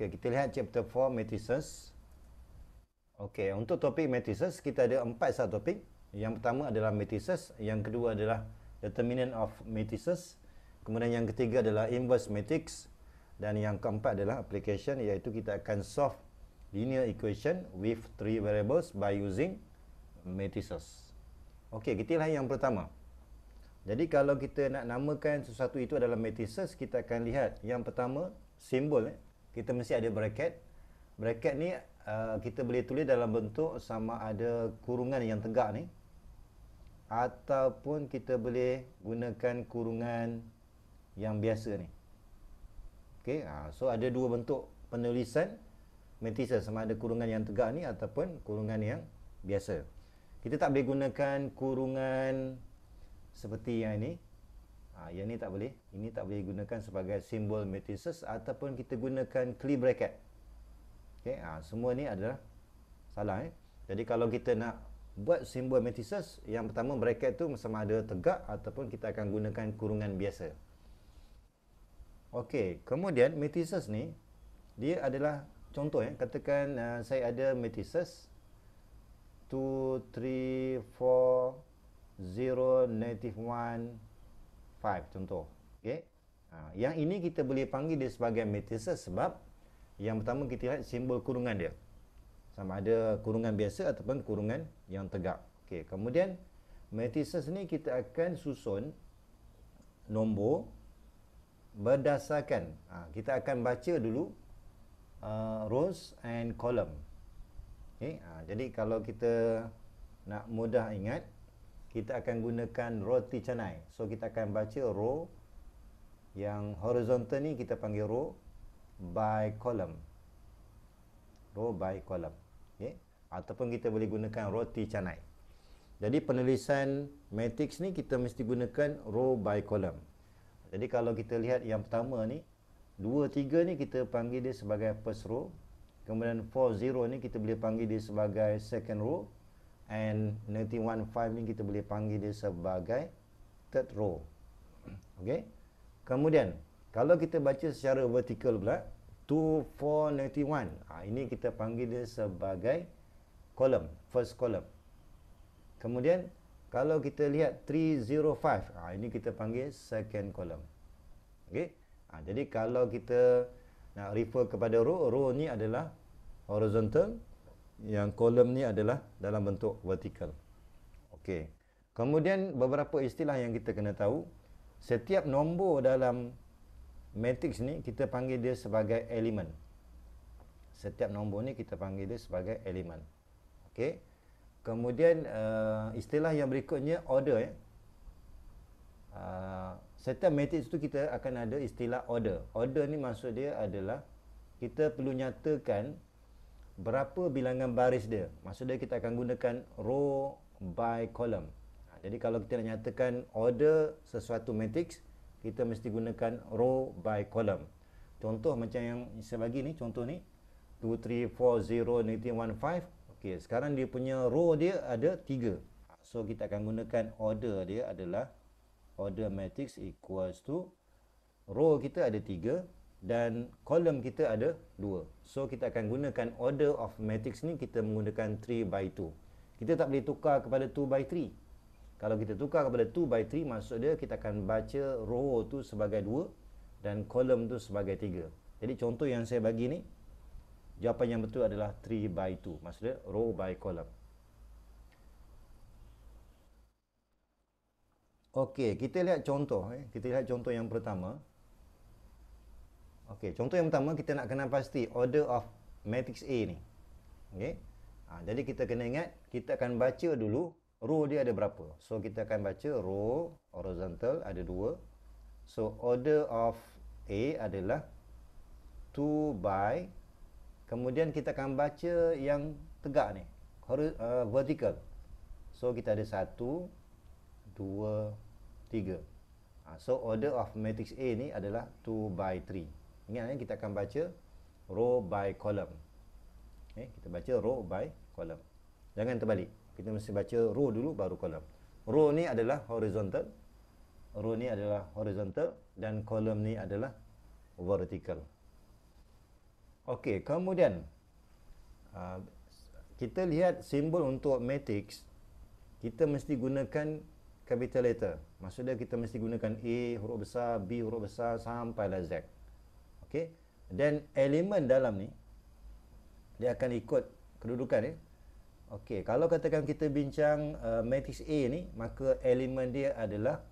Okey, kita lihat chapter 4 matrices. Okey, untuk topik matrices kita ada empat sub topik. Yang pertama adalah matrices, yang kedua adalah determinant of matrices, kemudian yang ketiga adalah inverse matrix dan yang keempat adalah application iaitu kita akan solve linear equation with three variables by using matrices. Okey, kita lihat yang pertama. Jadi kalau kita nak namakan sesuatu itu adalah matrices, kita akan lihat yang pertama simbol eh? kita mesti ada bracket bracket ni uh, kita boleh tulis dalam bentuk sama ada kurungan yang tegak ni ataupun kita boleh gunakan kurungan yang biasa ni okay. ha, so ada dua bentuk penulisan mentisa sama ada kurungan yang tegak ni ataupun kurungan yang biasa kita tak boleh gunakan kurungan seperti yang ini Ha, yang ni tak boleh. Ini tak boleh gunakan sebagai simbol matrices ataupun kita gunakan curly bracket. Okay, ha, semua ni adalah salah. Eh? Jadi kalau kita nak buat simbol matrices, yang pertama bracket tu sama ada tegak ataupun kita akan gunakan kurungan biasa. Okey, kemudian matrices ni dia adalah contoh eh katakan uh, saya ada matrices 2 3 4 0 negative 1 5 contoh. okay? Ha, yang ini kita boleh panggil dia sebagai metesis sebab yang pertama kita lihat simbol kurungan dia. Sama ada kurungan biasa ataupun kurungan yang tegak. Okay, kemudian metesis ni kita akan susun nombor berdasarkan ha, kita akan baca dulu uh, rows and column. Okay, ha, jadi kalau kita nak mudah ingat kita akan gunakan roti canai. So kita akan baca row yang horizontal ni kita panggil row by column. Row by column. Okey. Ataupun kita boleh gunakan roti canai. Jadi penulisan matrix ni kita mesti gunakan row by column. Jadi kalau kita lihat yang pertama ni 2 3 ni kita panggil dia sebagai first row. Kemudian 4 0 ni kita boleh panggil dia sebagai second row and 915 ni kita boleh panggil dia sebagai third row okey kemudian kalau kita baca secara vertikal pula 2491 ha, ini kita panggil dia sebagai column first column kemudian kalau kita lihat 305 ha, ini kita panggil second column okey ha, jadi kalau kita nak refer kepada row row ni adalah horizontal yang kolom ni adalah dalam bentuk vertikal. Okey. Kemudian beberapa istilah yang kita kena tahu, setiap nombor dalam matrix ni kita panggil dia sebagai elemen. Setiap nombor ni kita panggil dia sebagai elemen. Okey. Kemudian uh, istilah yang berikutnya order ya. Eh. Uh, setiap matrix tu kita akan ada istilah order. Order ni maksud dia adalah kita perlu nyatakan berapa bilangan baris dia. Maksudnya kita akan gunakan row by column. Ha, jadi kalau kita nak nyatakan order sesuatu matrix, kita mesti gunakan row by column. Contoh macam yang sebagi ni, contoh ni 2 3 4 0 19 15. Okey, sekarang dia punya row dia ada 3. So kita akan gunakan order dia adalah order matrix equals to row kita ada dan kolom kita ada 2. So kita akan gunakan order of matrix ni kita menggunakan 3 by 2. Kita tak boleh tukar kepada 2 by 3. Kalau kita tukar kepada 2 by 3 maksud dia kita akan baca row tu sebagai 2 dan kolom tu sebagai 3. Jadi contoh yang saya bagi ni jawapan yang betul adalah 3 by 2. Maksud dia row by kolom. Okey, kita lihat contoh eh. Kita lihat contoh yang pertama. Okey, contoh yang pertama kita nak kenal pasti order of matrix A ni. Okey. Ha, jadi kita kena ingat kita akan baca dulu row dia ada berapa. So kita akan baca row horizontal ada 2. So order of A adalah 2 by kemudian kita akan baca yang tegak ni. Uh, vertical. So kita ada 1 2 3. So order of matrix A ni adalah 2 by 3. Ingat eh, kita akan baca row by column. Okay, eh, kita baca row by column. Jangan terbalik. Kita mesti baca row dulu baru column. Row ni adalah horizontal. Row ni adalah horizontal dan column ni adalah vertical. Okey, kemudian ah, kita lihat simbol untuk matrix kita mesti gunakan capital letter. Maksudnya kita mesti gunakan A huruf besar, B huruf besar sampailah Z okey dan elemen dalam ni dia akan ikut kedudukan ya okey kalau katakan kita bincang uh, matrix A ni maka elemen dia adalah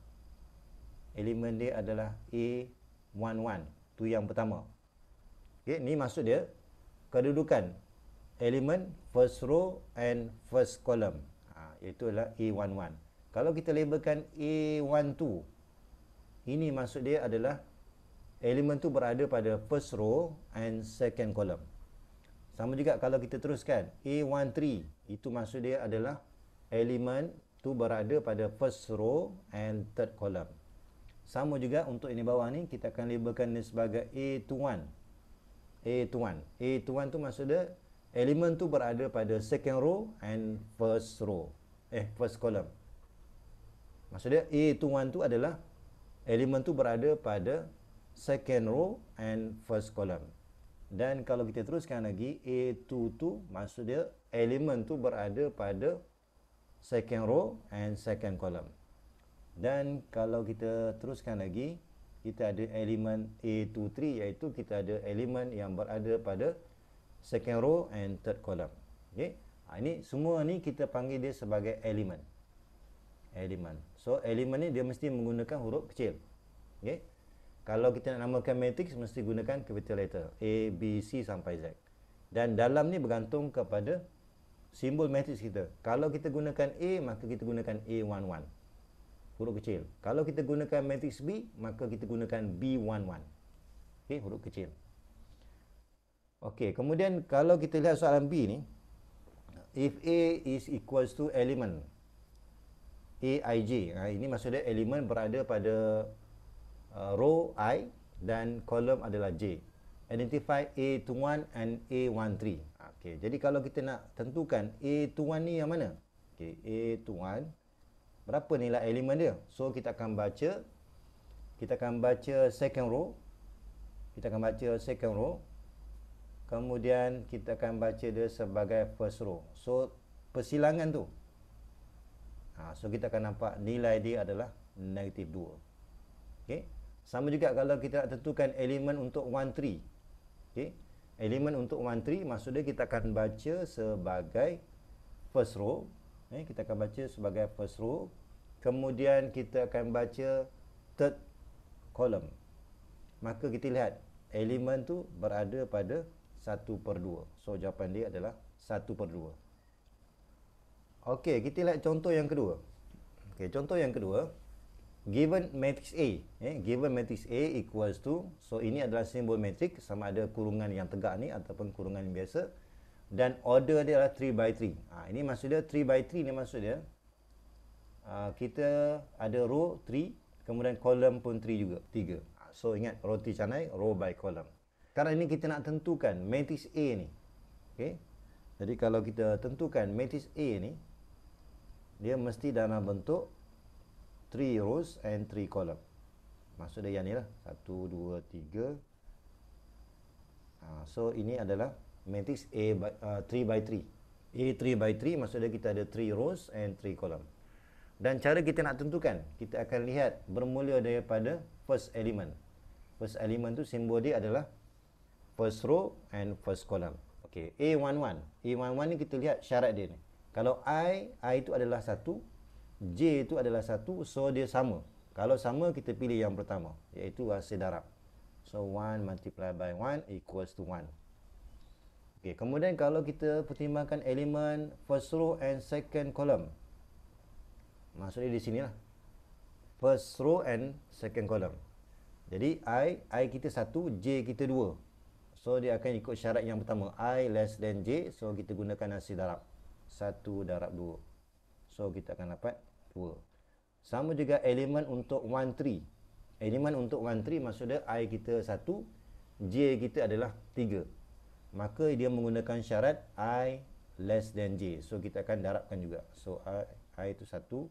elemen dia adalah A11 tu yang pertama okey ni maksud dia kedudukan elemen first row and first column ha, iaitu adalah A11 kalau kita labelkan A12 ini maksud dia adalah elemen tu berada pada first row and second column. Sama juga kalau kita teruskan A13 itu maksud dia adalah elemen tu berada pada first row and third column. Sama juga untuk ini bawah ni kita akan labelkan dia sebagai A21. A21. A21 tu maksud dia elemen tu berada pada second row and first row. Eh first column. Maksud dia A21 tu adalah elemen tu berada pada second row and first column. Dan kalau kita teruskan lagi, A2 tu maksud dia elemen tu berada pada second row and second column. Dan kalau kita teruskan lagi, kita ada elemen A2, 3 iaitu kita ada elemen yang berada pada second row and third column. Okay? Ha, ini semua ni kita panggil dia sebagai elemen. Elemen. So, elemen ni dia mesti menggunakan huruf kecil. Okay? kalau kita nak namakan matrix mesti gunakan capital letter A, B, C sampai Z dan dalam ni bergantung kepada simbol matrix kita kalau kita gunakan A maka kita gunakan A11 huruf kecil kalau kita gunakan matrix B maka kita gunakan B11 ok huruf kecil ok kemudian kalau kita lihat soalan B ni if A is equals to element Aij, ha, ini maksudnya elemen berada pada Uh, row I dan kolom adalah J. Identify A21 and A13. Okay, jadi kalau kita nak tentukan A21 ni yang mana? Okay, A21 berapa nilai elemen dia? So kita akan baca kita akan baca second row. Kita akan baca second row. Kemudian kita akan baca dia sebagai first row. So persilangan tu. Ha, so kita akan nampak nilai dia adalah negatif 2. Okey. Sama juga kalau kita nak tentukan elemen untuk 1, 3 okay. Elemen untuk 1, 3 Maksudnya kita akan baca sebagai first row okay. Eh, kita akan baca sebagai first row Kemudian kita akan baca third column Maka kita lihat Elemen tu berada pada 1 per 2 So jawapan dia adalah 1 per 2 Okey, kita lihat contoh yang kedua Okey, contoh yang kedua given matrix A eh, given matrix A equals to so ini adalah simbol matrix sama ada kurungan yang tegak ni ataupun kurungan yang biasa dan order dia adalah 3 by 3 ha, ini maksud dia 3 by 3 ni maksud dia ha, kita ada row 3 kemudian column pun 3 juga 3 ha, so ingat roti canai row by column sekarang ini kita nak tentukan matrix A ni ok jadi kalau kita tentukan matrix A ni dia mesti dalam bentuk 3 three rows and three column maksud dia yang ni lah 1, 2, 3 so ini adalah matrix A ah, three by three. uh, A 3 by 3 maksudnya kita ada three rows and three column dan cara kita nak tentukan kita akan lihat bermula daripada first element first element tu simbol dia adalah first row and first column okay, A11 A11 ni kita lihat syarat dia ni kalau I, I tu adalah satu. J itu adalah satu, so dia sama. Kalau sama, kita pilih yang pertama, iaitu hasil darab. So, 1 multiply by 1 equals to 1. Okay, kemudian, kalau kita pertimbangkan elemen first row and second column. Maksudnya di sini lah, First row and second column. Jadi, I, I kita satu, J kita dua. So, dia akan ikut syarat yang pertama. I less than J. So, kita gunakan hasil darab. Satu darab dua. So, kita akan dapat dua. Sama juga elemen untuk one three. Elemen untuk one three maksudnya I kita satu, J kita adalah tiga. Maka dia menggunakan syarat I less than J. So kita akan darabkan juga. So I, I tu satu,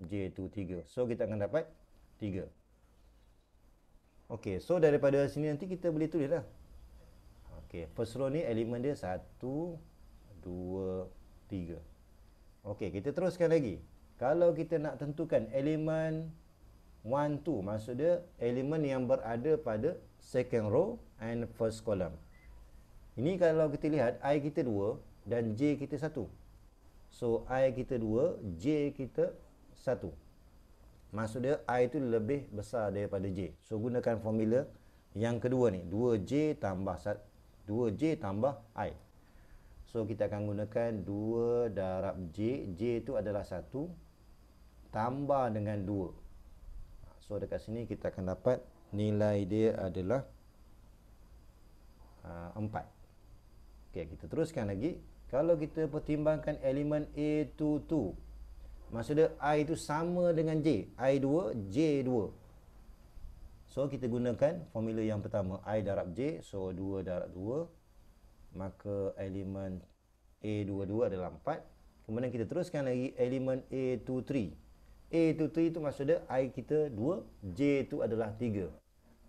J tu tiga. So kita akan dapat tiga. okay so daripada sini nanti kita boleh tulis lah. Okey, first row ni elemen dia satu, dua, tiga. Okey, kita teruskan lagi. Kalau kita nak tentukan elemen 1, 2 Maksud dia elemen yang berada pada second row and first column Ini kalau kita lihat I kita 2 dan J kita 1 So I kita 2, J kita 1 Maksud dia I itu lebih besar daripada J So gunakan formula yang kedua ni 2J tambah 2J tambah I So kita akan gunakan 2 darab J J itu adalah 1 tambah dengan 2 ha, so dekat sini kita akan dapat nilai dia adalah uh, 4 ok kita teruskan lagi kalau kita pertimbangkan elemen a 22 2 maksudnya I itu sama dengan J I2 J2 so kita gunakan formula yang pertama I darab J so 2 darab 2 maka elemen a 22 adalah 4 kemudian kita teruskan lagi elemen a 23 A tu 3 itu maksudnya I kita 2, J itu adalah 3.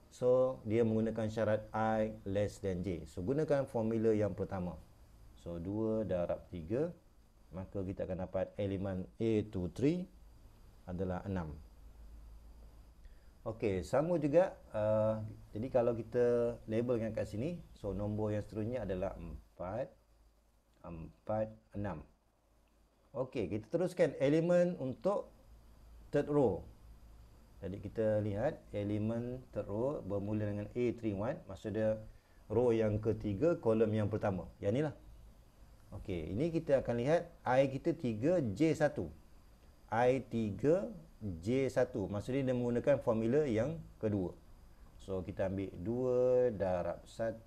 So, dia menggunakan syarat I less than J. So, gunakan formula yang pertama. So, 2 darab 3, maka kita akan dapat elemen A tu 3 adalah 6. Okey, sama juga. Uh, jadi, kalau kita labelkan kat sini, so nombor yang seterusnya adalah 4. 4, 6 Ok, kita teruskan elemen untuk third row jadi kita lihat elemen third row bermula dengan A31 maksudnya row yang ketiga kolom yang pertama yang inilah okey ini kita akan lihat i kita 3j1 i3 j1 maksudnya dia menggunakan formula yang kedua so kita ambil 2 darab 1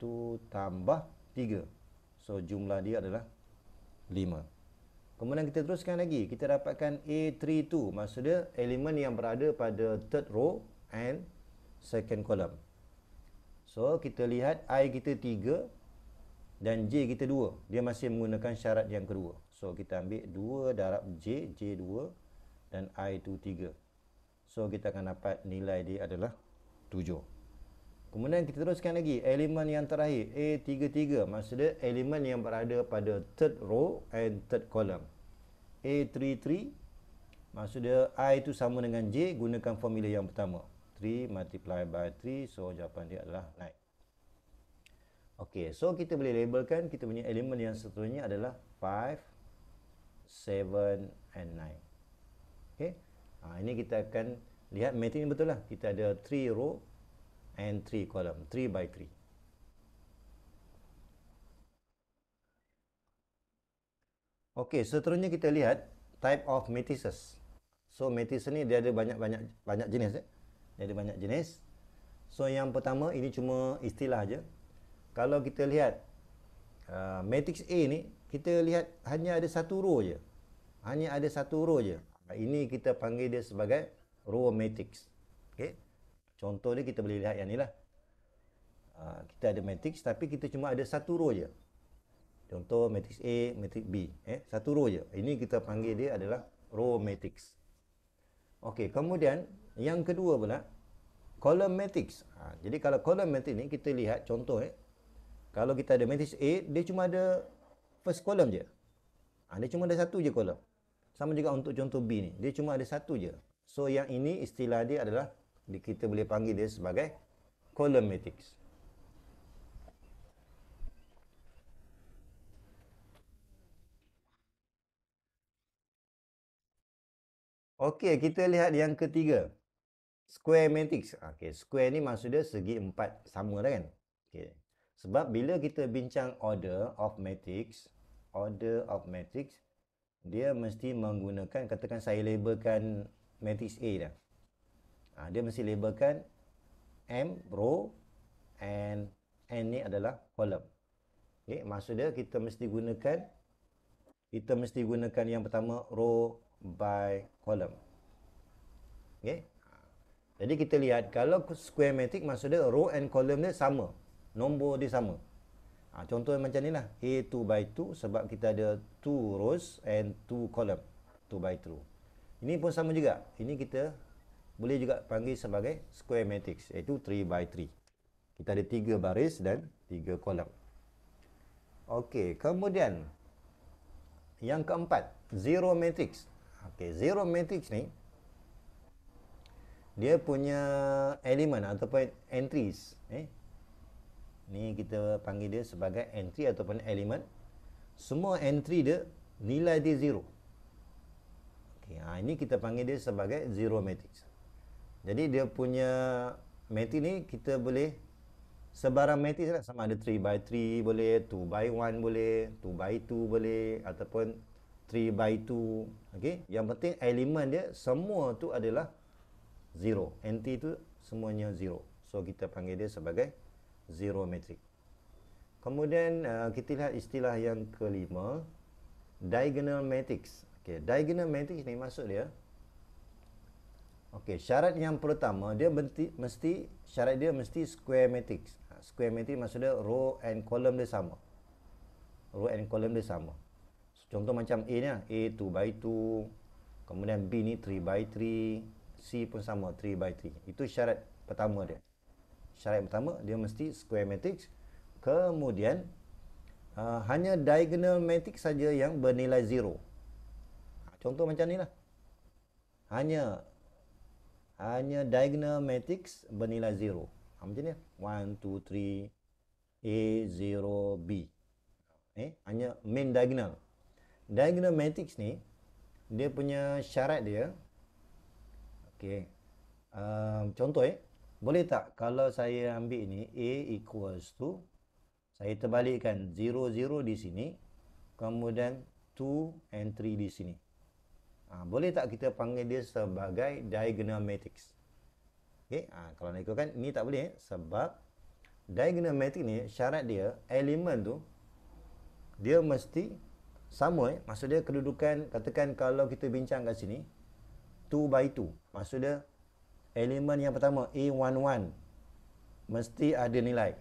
tambah 3 so jumlah dia adalah 5 Kemudian kita teruskan lagi. Kita dapatkan A32. Maksud dia elemen yang berada pada third row and second column. So kita lihat I kita 3 dan J kita 2. Dia masih menggunakan syarat yang kedua. So kita ambil 2 darab J, J2 dan I2 3. So kita akan dapat nilai dia adalah 7. Kemudian kita teruskan lagi elemen yang terakhir A33 maksudnya elemen yang berada pada third row and third column. A33 maksudnya I itu sama dengan J gunakan formula yang pertama. 3 multiply by 3 so jawapan dia adalah 9. Okey, so kita boleh labelkan kita punya elemen yang seterusnya adalah 5 7 and 9. Okey. Ha, ini kita akan lihat matrix ni betul lah. Kita ada 3 row and three column, three by three. Okay, seterusnya kita lihat type of matrices. So matrices ni dia ada banyak-banyak banyak jenis eh. Dia ada banyak jenis. So yang pertama ini cuma istilah aje. Kalau kita lihat uh, matrix A ni kita lihat hanya ada satu row je. Hanya ada satu row je. Ini kita panggil dia sebagai row matrix. Okay. Contoh dia kita boleh lihat yang ni lah. Ha, kita ada matrix tapi kita cuma ada satu row je. Contoh matrix A, matrix B. Eh, satu row je. Ini kita panggil dia adalah row matrix. Okey, kemudian yang kedua pula, column matrix. Ha, jadi kalau column matrix ni kita lihat contoh eh. Kalau kita ada matrix A, dia cuma ada first column je. Ha, dia cuma ada satu je column. Sama juga untuk contoh B ni. Dia cuma ada satu je. So yang ini istilah dia adalah kita boleh panggil dia sebagai column matrix. Okey, kita lihat yang ketiga. Square matrix. Okey, square ni maksud dia segi empat sama dah kan? Okey. Sebab bila kita bincang order of matrix, order of matrix, dia mesti menggunakan, katakan saya labelkan matrix A dah. Ha, dia mesti labelkan M, row and N ni adalah column. Okay, maksud dia kita mesti gunakan kita mesti gunakan yang pertama row by column. Okay. Jadi kita lihat kalau square matrix maksud dia row and column dia sama. Nombor dia sama. Ha, contoh macam ni lah. A 2 by 2 sebab kita ada 2 rows and 2 column. 2 by 2. Ini pun sama juga. Ini kita boleh juga panggil sebagai square matrix iaitu 3 by 3 kita ada tiga baris dan tiga kolam Okey, kemudian yang keempat zero matrix Okey, zero matrix ni dia punya elemen ataupun entries eh? ni kita panggil dia sebagai entry ataupun elemen semua entry dia nilai dia zero Okey, ha, ini kita panggil dia sebagai zero matrix jadi dia punya Matic ni kita boleh Sebarang matic lah sama ada 3 by 3 boleh 2 by 1 boleh 2 by 2 boleh Ataupun 3 by 2 okay? Yang penting elemen dia Semua tu adalah 0 NT tu semuanya 0 So kita panggil dia sebagai zero matrix Kemudian uh, kita lihat istilah yang kelima Diagonal matrix okay, Diagonal matrix ni maksud dia Okey, syarat yang pertama dia mesti, mesti syarat dia mesti square matrix. Ha, square matrix maksudnya row and column dia sama. Row and column dia sama. contoh macam A ni lah, A 2 by 2. Kemudian B ni 3 by 3. C pun sama 3 by 3. Itu syarat pertama dia. Syarat pertama dia mesti square matrix. Kemudian uh, hanya diagonal matrix saja yang bernilai 0. Ha, contoh macam ni lah. Hanya hanya diagonal matrix bernilai 0. Ha, macam ni. 1, 2, 3, A, 0, B. Eh, hanya main diagonal. Diagonal matrix ni, dia punya syarat dia. Okay. Um, contoh eh. Boleh tak kalau saya ambil ni, A equals to, saya terbalikkan 0, 0 di sini. Kemudian 2 and 3 di sini. Ha, boleh tak kita panggil dia sebagai diagonal matrix? Okay, ha, kalau nak ikutkan, ni tak boleh. Eh? Sebab diagonal matrix ni, syarat dia, elemen tu, dia mesti sama. Eh? Maksud dia kedudukan, katakan kalau kita bincang kat sini, 2 by 2. Maksud dia, elemen yang pertama, A11, mesti ada nilai.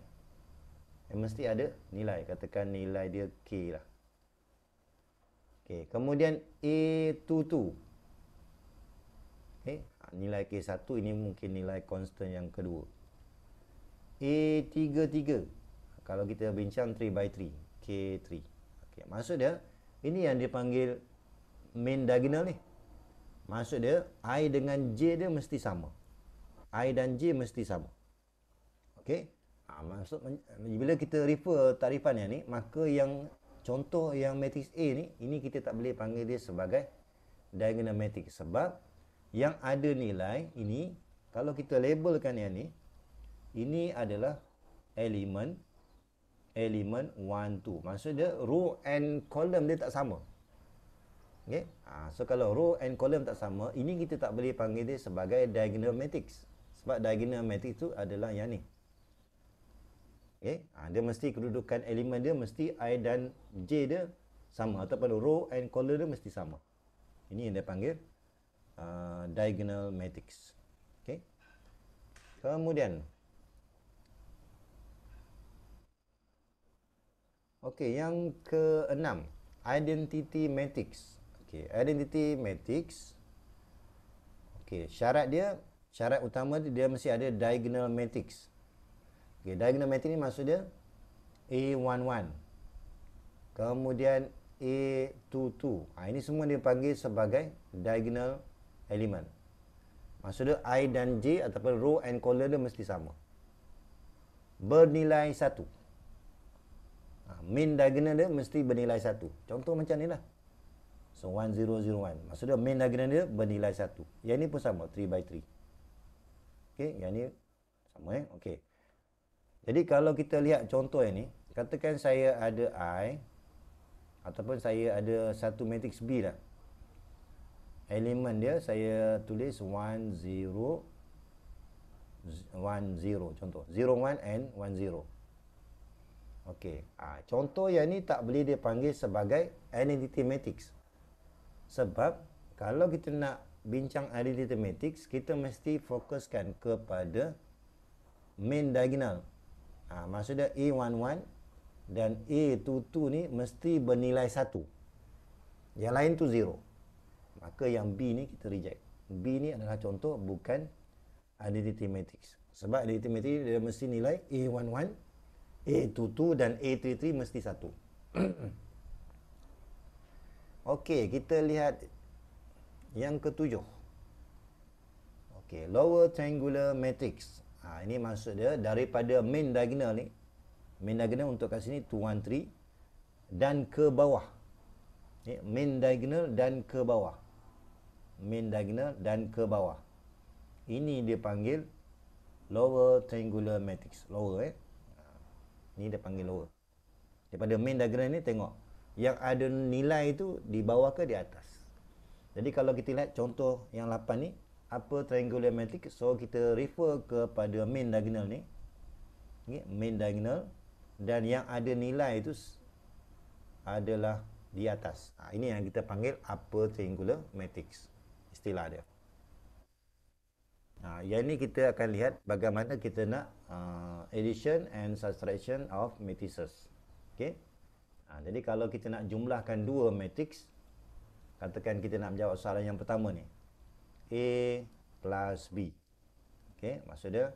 Eh, mesti ada nilai. Katakan nilai dia K lah. Okey, kemudian A22. Okey, nilai K1 ini mungkin nilai constant yang kedua. A33. Kalau kita bincang 3 by 3, K3. Okey, maksud dia ini yang dipanggil main diagonal ni. Maksud dia I dengan J dia mesti sama. I dan J mesti sama. Okey. Ha, maksud bila kita refer tarifan yang ni maka yang contoh yang matrix A ni ini kita tak boleh panggil dia sebagai diagonal matrix sebab yang ada nilai ini kalau kita labelkan yang ni ini adalah elemen elemen 1 2 maksudnya row and column dia tak sama okey ha, so kalau row and column tak sama ini kita tak boleh panggil dia sebagai diagonal matrix sebab diagonal matrix tu adalah yang ni okay? ha, ah, dia mesti kedudukan elemen dia mesti I dan J dia sama ataupun row and column dia mesti sama ini yang dia panggil uh, diagonal matrix okay? kemudian okay yang keenam, identity matrix. Okay, identity matrix. Okay, syarat dia, syarat utama dia, dia mesti ada diagonal matrix. Okay, diagonal matrix ni maksud dia A11 kemudian A22. Ha, ini semua dipanggil sebagai diagonal element. Maksud dia I dan J ataupun row and column dia mesti sama. Bernilai satu. Ha, main diagonal dia mesti bernilai satu. Contoh macam ni lah. So 1001. Maksud dia main diagonal dia bernilai satu. Yang ni pun sama 3 by 3. Okay, yang ni sama eh. Okey. Jadi kalau kita lihat contoh ini katakan saya ada I ataupun saya ada satu matrix B lah. Elemen dia saya tulis 1 0 1 contoh. 0 1 and 1 0. Okey. Ah ha, contoh yang ini tak boleh dia panggil sebagai identity matrix. Sebab kalau kita nak bincang identity matrix, kita mesti fokuskan kepada main diagonal ha, Maksudnya A11 Dan A22 ni Mesti bernilai 1 Yang lain tu 0 Maka yang B ni kita reject B ni adalah contoh bukan Identity matrix Sebab identity matrix dia mesti nilai A11 A22 dan A33 Mesti 1 Okey, kita lihat yang ketujuh. Okay, lower triangular matrix. Ha, ini maksud dia daripada main diagonal ni. Main diagonal untuk kat sini 2, 1, 3. Dan ke bawah. Ini main diagonal dan ke bawah. Main diagonal dan ke bawah. Ini dia panggil lower triangular matrix. Lower eh. Ini ha, dia panggil lower. Daripada main diagonal ni tengok. Yang ada nilai itu di bawah ke di atas. Jadi kalau kita lihat contoh yang 8 ni apa triangular matrix so kita refer kepada main diagonal ni okay, main diagonal dan yang ada nilai itu adalah di atas ha, ini yang kita panggil upper triangular matrix istilah dia ha, yang ini kita akan lihat bagaimana kita nak uh, addition and subtraction of matrices ok ha, jadi kalau kita nak jumlahkan dua matrix katakan kita nak menjawab soalan yang pertama ni A plus B. okey? maksud dia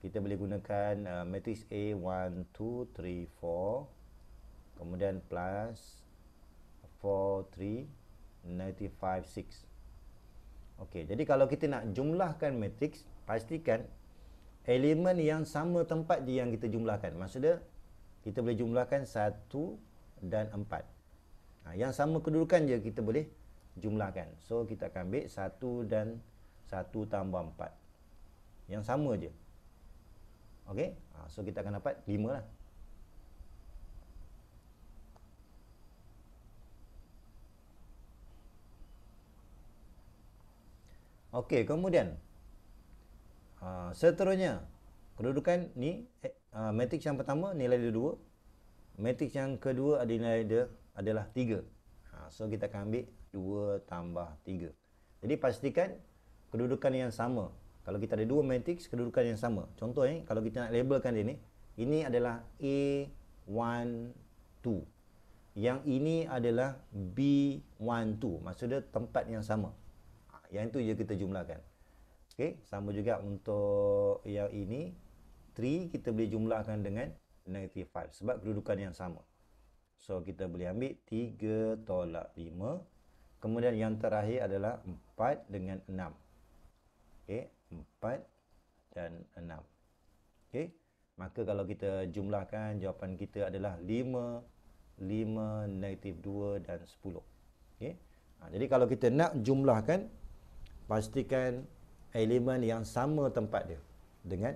kita boleh gunakan uh, matrix A 1, 2, 3, 4 kemudian plus 4, 3, 95, 6. Okey, jadi kalau kita nak jumlahkan matrix, pastikan elemen yang sama tempat di yang kita jumlahkan. Maksud dia kita boleh jumlahkan 1 dan 4. Ha, yang sama kedudukan je kita boleh jumlahkan. So kita akan ambil 1 dan 1 tambah 4. Yang sama je. Okey? Ha, so kita akan dapat 5 lah. Okey, kemudian ha, seterusnya kedudukan ni eh, ha, matriks yang pertama nilai dia 2. Matriks yang kedua ada nilai dia adalah 3. Ha, so kita akan ambil 2 tambah 3. Jadi pastikan kedudukan yang sama. Kalau kita ada dua matrix, kedudukan yang sama. Contoh ni, eh, kalau kita nak labelkan dia ni. Ini adalah A1, 2. Yang ini adalah B1, 2. Maksudnya tempat yang sama. Yang itu je kita jumlahkan. Okay, sama juga untuk yang ini. 3 kita boleh jumlahkan dengan negative 5. Sebab kedudukan yang sama. So, kita boleh ambil 3 tolak 5. Kemudian yang terakhir adalah 4 dengan 6. Okey, 4 dan 6. Okey. Maka kalau kita jumlahkan jawapan kita adalah 5 5 negatif 2 dan 10. Okey. Ha, jadi kalau kita nak jumlahkan pastikan elemen yang sama tempat dia dengan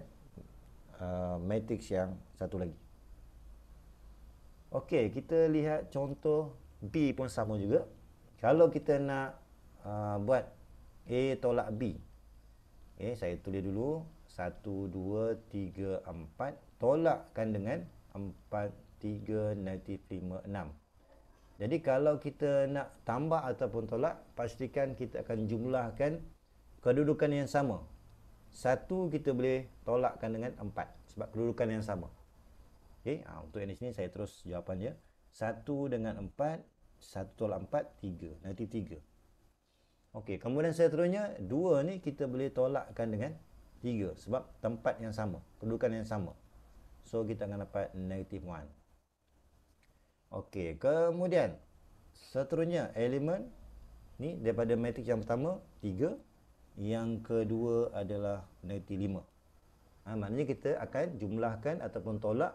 uh, matrix yang satu lagi. Okey, kita lihat contoh B pun sama juga. Kalau kita nak uh, buat A tolak B. Okay, eh, saya tulis dulu. 1, 2, 3, 4. Tolakkan dengan 4, 3, negatif 5, 6. Jadi kalau kita nak tambah ataupun tolak, pastikan kita akan jumlahkan kedudukan yang sama. 1 kita boleh tolakkan dengan 4 sebab kedudukan yang sama. Okay, eh, ah, untuk yang di sini saya terus jawapan dia. 1 dengan 4 1 tolak 4, 3. Nanti 3. Okey, kemudian seterusnya, 2 ni kita boleh tolakkan dengan 3. Sebab tempat yang sama, kedudukan yang sama. So, kita akan dapat negatif 1. Okey, kemudian seterusnya elemen ni daripada matrix yang pertama 3 yang kedua adalah negatif 5 ha, maknanya kita akan jumlahkan ataupun tolak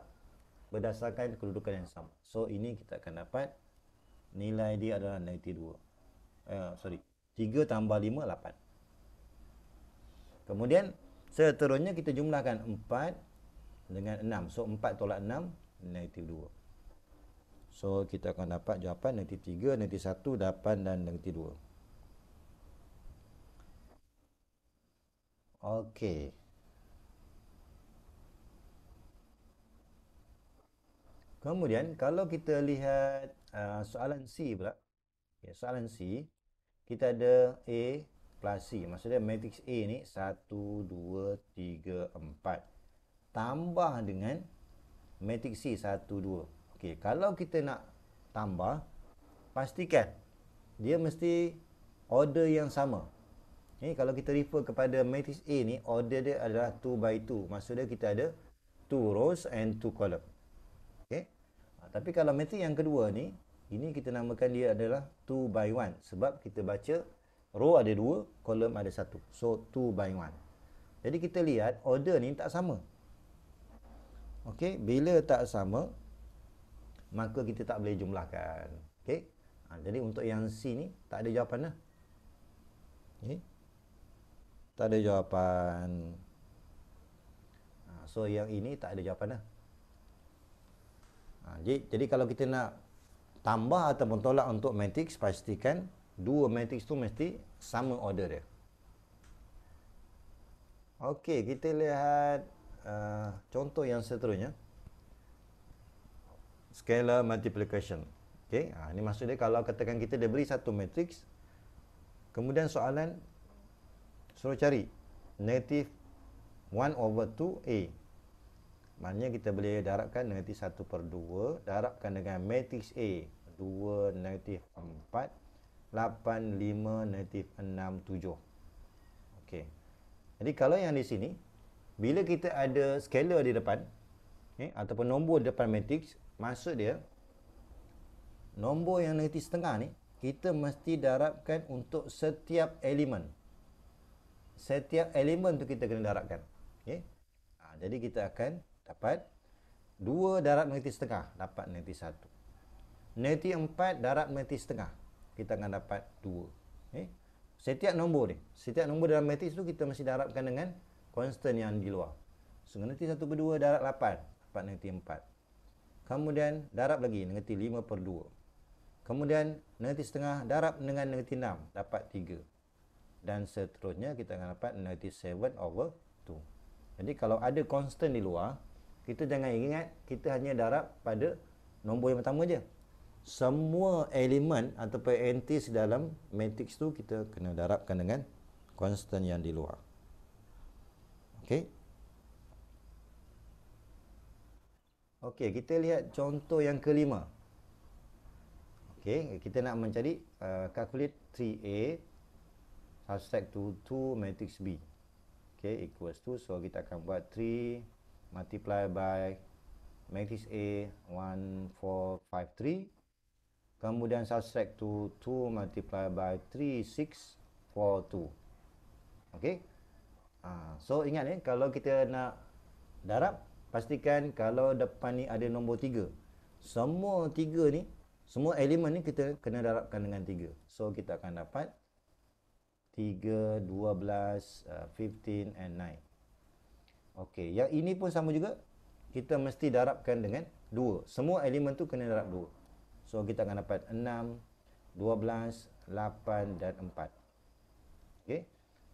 berdasarkan kedudukan yang sama so ini kita akan dapat nilai dia adalah 92. Eh, sorry. 3 tambah 5, 8. Kemudian, seterusnya kita jumlahkan 4 dengan 6. So, 4 tolak 6, negatif 2. So, kita akan dapat jawapan negatif 3, negatif 1, 8 dan negatif 2. Okey. Kemudian, kalau kita lihat Ah, soalan C pula. Okay, soalan C. Kita ada A plus C. Maksudnya matrix A ni 1, 2, 3, 4. Tambah dengan matrix C 1, 2. Okay, kalau kita nak tambah, pastikan dia mesti order yang sama. Okay, kalau kita refer kepada matrix A ni, order dia adalah 2 by 2. Maksudnya kita ada 2 rows and 2 column tapi kalau metrik yang kedua ni ini kita namakan dia adalah 2 by 1 sebab kita baca row ada 2 kolom ada 1 so 2 by 1 jadi kita lihat order ni tak sama ok bila tak sama maka kita tak boleh jumlahkan ok ha, jadi untuk yang C ni tak ada jawapan lah ok tak ada jawapan ha, so yang ini tak ada jawapan lah Ha, jadi, jadi kalau kita nak tambah ataupun tolak untuk matrix, pastikan dua matrix tu mesti sama order dia. Okey, kita lihat uh, contoh yang seterusnya. Scalar multiplication. Okey, ha, ini maksudnya kalau katakan kita dah beri satu matrix, kemudian soalan suruh cari negative 1 over 2A Maknanya kita boleh darabkan negatif 1 per 2 Darabkan dengan matrix A 2 negatif 4 8, 5, negatif 6, 7 okay. Jadi kalau yang di sini Bila kita ada scalar di depan okay, Ataupun nombor di depan matrix Maksud dia Nombor yang negatif setengah ni Kita mesti darabkan untuk setiap elemen Setiap elemen tu kita kena darabkan okay. ha, Jadi kita akan dapat 2 darab meniti setengah dapat meniti 1 meniti 4 darab meniti setengah kita akan dapat 2 okay. Eh? setiap nombor ni setiap nombor dalam matrix tu kita mesti darabkan dengan konstan yang di luar so meniti 1 per 2 darat 8 dapat meniti 4 kemudian darab lagi meniti 5 per 2 kemudian meniti setengah darab dengan meniti 6 dapat 3 dan seterusnya kita akan dapat meniti 7 over 2 jadi kalau ada konstan di luar kita jangan ingat kita hanya darab pada nombor yang pertama je semua elemen ataupun entis dalam matrix tu kita kena darabkan dengan konstant yang di luar ok ok kita lihat contoh yang kelima ok kita nak mencari uh, calculate 3A subtract to 2 matrix B ok equals to so kita akan buat 3 multiply by matrix A 1 4 5 3 kemudian subtract to 2 multiply by 3 6 4 2 okey ha, so ingat ni eh, kalau kita nak darab pastikan kalau depan ni ada nombor 3 semua 3 ni semua elemen ni kita kena darabkan dengan 3 so kita akan dapat 3 12 uh, 15 and 9 Okey, yang ini pun sama juga kita mesti darabkan dengan 2. Semua elemen tu kena darab 2. So kita akan dapat 6, 12, 8 dan 4. Okey.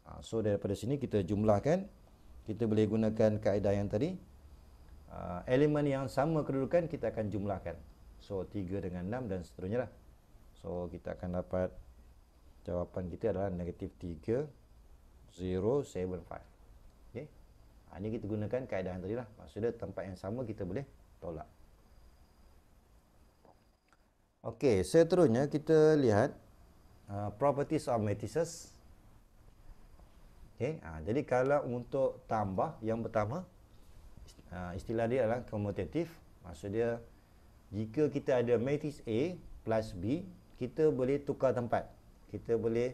Ha, so daripada sini kita jumlahkan kita boleh gunakan kaedah yang tadi. Ha, elemen yang sama kedudukan kita akan jumlahkan. So 3 dengan 6 dan seterusnya lah. So kita akan dapat jawapan kita adalah negatif 3, 0, 7, 5. Ha, ini kita gunakan kaedah tadi lah. Maksudnya tempat yang sama kita boleh tolak. Okey, seterusnya kita lihat uh, properties of matrices. Okey, uh, jadi kalau untuk tambah yang pertama uh, istilah dia adalah komutatif. Maksudnya jika kita ada matrix A plus B, kita boleh tukar tempat. Kita boleh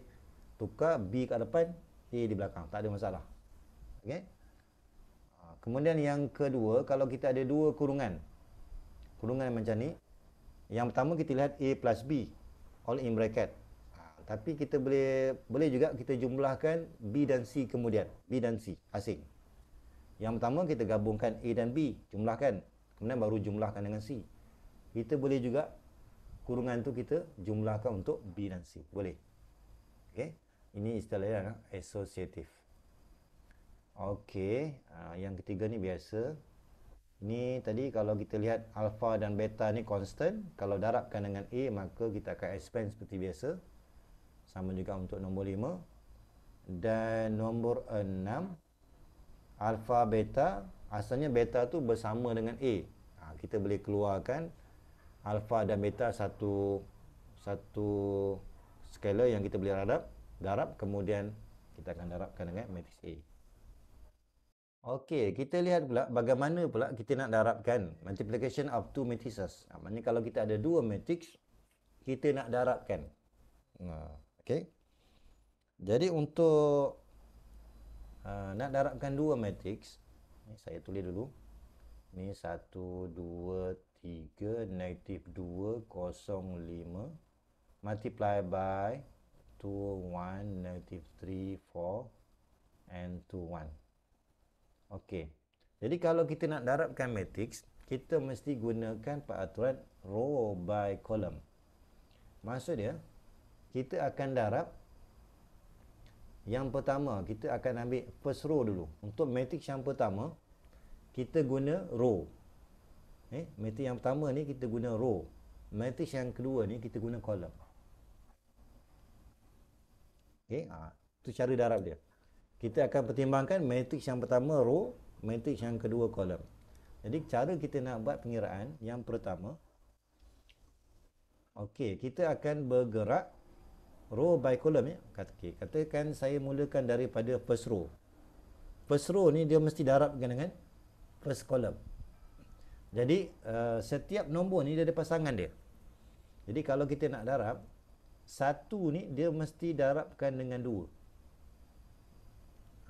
tukar B kat depan, A di belakang. Tak ada masalah. Okey. Kemudian yang kedua, kalau kita ada dua kurungan. Kurungan macam ni. Yang pertama kita lihat A plus B. All in bracket. Ha, tapi kita boleh boleh juga kita jumlahkan B dan C kemudian. B dan C asing. Yang pertama kita gabungkan A dan B. Jumlahkan. Kemudian baru jumlahkan dengan C. Kita boleh juga kurungan tu kita jumlahkan untuk B dan C. Boleh. Okay. Ini istilahnya eh, associative. Okey, uh, yang ketiga ni biasa. Ni tadi kalau kita lihat alpha dan beta ni constant, kalau darabkan dengan A maka kita akan expand seperti biasa. Sama juga untuk nombor 5 dan nombor 6 alpha beta asalnya beta tu bersama dengan A. Ha, kita boleh keluarkan alpha dan beta satu satu skala yang kita boleh darab, darab kemudian kita akan darabkan dengan matrix A. Okey, kita lihat pula bagaimana pula kita nak darabkan multiplication of two matrices. Ha, maknanya kalau kita ada dua matrix, kita nak darabkan. Ha, Okey. Jadi untuk uh, nak darabkan dua matrix, saya tulis dulu. Ni 1, 2, 3, negatif 2, 0, 5. Multiply by 2, 1, negatif 3, 4 and 2, 1. Okey. Jadi kalau kita nak darabkan matrix, kita mesti gunakan peraturan row by column. Maksud dia, kita akan darab yang pertama, kita akan ambil first row dulu. Untuk matrix yang pertama, kita guna row. Eh, matrix yang pertama ni kita guna row. Matrix yang kedua ni kita guna column. Okey, ah, ha, tu cara darab dia kita akan pertimbangkan matriks yang pertama row, matriks yang kedua kolom. Jadi cara kita nak buat pengiraan yang pertama okey, kita akan bergerak row by column ya. Kata, okay, katakan saya mulakan daripada first row. First row ni dia mesti darabkan dengan kan? first column. Jadi uh, setiap nombor ni dia ada pasangan dia. Jadi kalau kita nak darab satu ni dia mesti darabkan dengan dua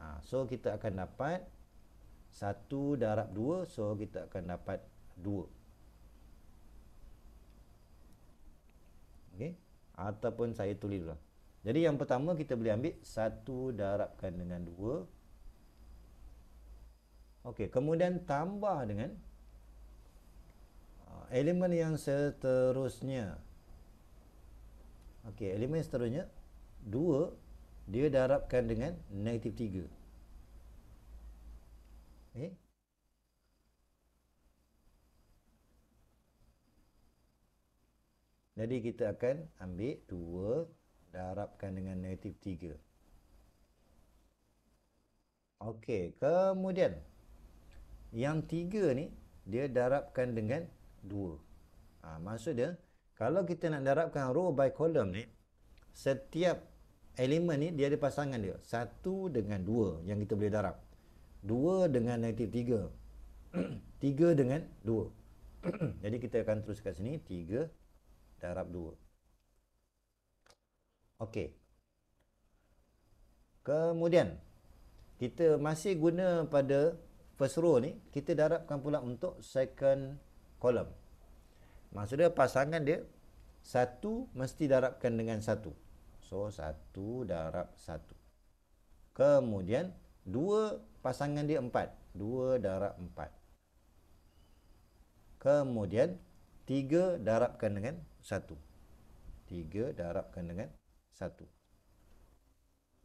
ha, So kita akan dapat Satu darab dua So kita akan dapat dua Okay Ataupun saya tulis dulu lah. Jadi yang pertama kita boleh ambil Satu darabkan dengan dua Okay, kemudian tambah dengan ha, elemen yang seterusnya. Okey, elemen seterusnya dia darabkan dengan negatif tiga. okay. Eh? jadi kita akan ambil dua darabkan dengan negatif tiga. Okey, kemudian yang tiga ni dia darabkan dengan dua. ha, maksud dia kalau kita nak darabkan row by column ni setiap elemen ni dia ada pasangan dia satu dengan dua yang kita boleh darab dua dengan negatif tiga tiga dengan dua jadi kita akan terus kat sini tiga darab dua okey kemudian kita masih guna pada first row ni kita darabkan pula untuk second column maksudnya pasangan dia satu mesti darabkan dengan satu So satu darab satu Kemudian dua pasangan dia empat Dua darab empat Kemudian tiga darabkan dengan satu Tiga darabkan dengan satu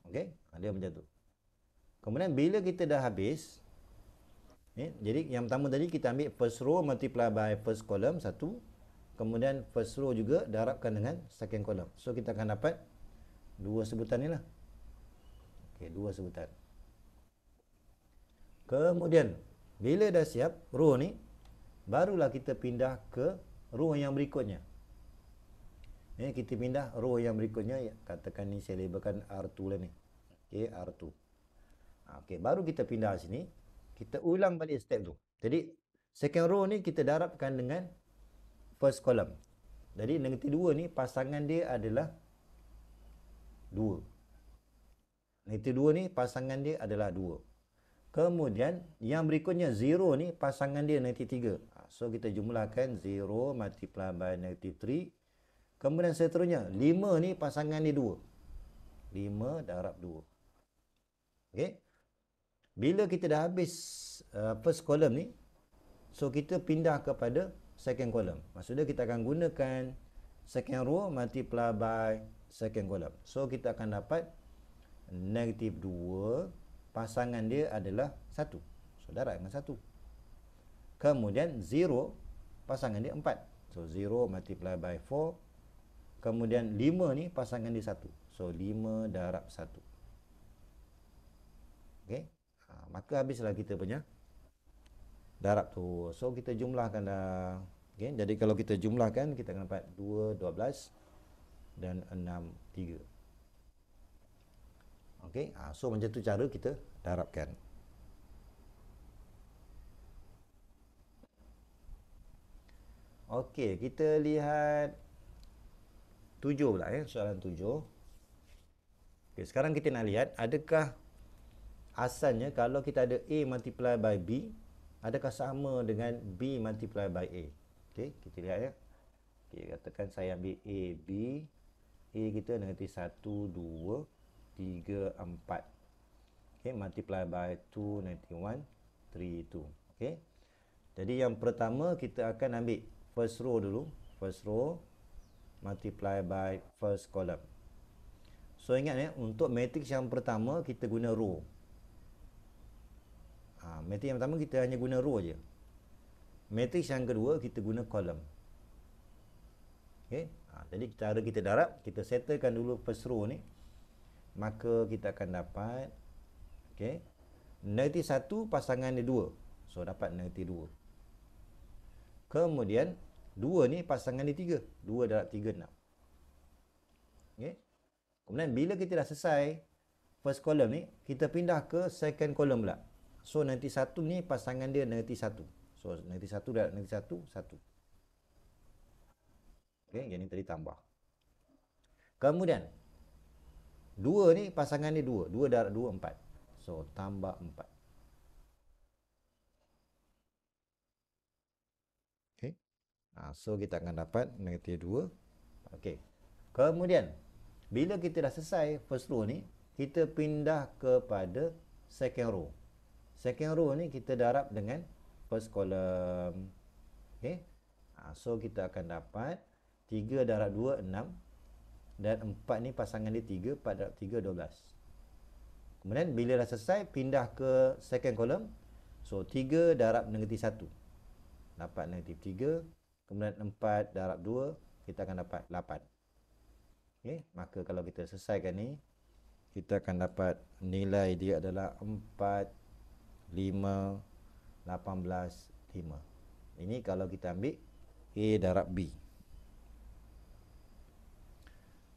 Okey ha, dia macam tu Kemudian bila kita dah habis Eh, jadi yang pertama tadi kita ambil first row multiply by first column satu. Kemudian first row juga darabkan dengan second column. So kita akan dapat dua sebutan ni lah okay, dua sebutan kemudian bila dah siap roh ni barulah kita pindah ke roh yang berikutnya eh, kita pindah roh yang berikutnya ya, katakan ni saya labelkan R2 lah ni okay, R2 okay, baru kita pindah sini kita ulang balik step tu jadi second row ni kita darabkan dengan first column jadi negatif 2 ni pasangan dia adalah dua. Meter dua ni pasangan dia adalah dua. Kemudian yang berikutnya zero ni pasangan dia nanti tiga. Ha, so kita jumlahkan zero multiply by negative tiga. Kemudian seterusnya lima ni pasangan dia dua. Lima darab dua. Okay. Bila kita dah habis uh, first column ni. So kita pindah kepada second column. Maksudnya kita akan gunakan second row multiply by second column so kita akan dapat negatif 2 pasangan dia adalah 1 so darat dengan 1 kemudian 0 pasangan dia 4 so 0 multiply by 4 kemudian 5 ni pasangan dia 1 so 5 darab 1 Okay. Ha, maka habislah kita punya darab tu so kita jumlahkan dah okay. jadi kalau kita jumlahkan kita akan dapat 2, 12 dan 63 okey ha, so macam tu cara kita darabkan okey kita lihat 7 pula ya soalan 7 okey sekarang kita nak lihat adakah asalnya kalau kita ada a multiply by b adakah sama dengan b multiply by a okey kita lihat ya Okay, katakan saya ambil A, B jadi kita negatif 1, 2, 3, 4 Okay, multiply by 2, 91, 3, 2 Okay Jadi yang pertama kita akan ambil first row dulu First row multiply by first column So ingat ni eh, untuk matrix yang pertama kita guna row ha, Matrix yang pertama kita hanya guna row je Matrix yang kedua kita guna column Okay Ha, jadi cara kita darab Kita setelkan dulu first row ni Maka kita akan dapat Okay Negatif 1 pasangan dia 2 So dapat negatif 2 Kemudian 2 ni pasangan dia 3 2 darab 3 6 Okay Kemudian bila kita dah selesai First column ni Kita pindah ke second column pula So negatif 1 ni pasangan dia negatif 1 So negatif 1 darab negatif 1 1 Okay, yang ni tadi tambah. Kemudian, dua ni pasangan ni dua. Dua darab dua empat. So, tambah empat. Okay. Ha, so, kita akan dapat negatif dua. Okay. Kemudian, bila kita dah selesai first row ni, kita pindah kepada second row. Second row ni kita darab dengan first column. Okay. Ha, so, kita akan dapat Tiga darab dua enam dan empat ni pasangan dia tiga 4 darab dua belas. kemudian bila dah selesai pindah ke second column so tiga darab negatif satu dapat negatif tiga. kemudian empat darab dua kita akan dapat lapan. ok maka kalau kita selesaikan ni kita akan dapat nilai dia adalah empat lima lapan belas lima. ini kalau kita ambil A darab B.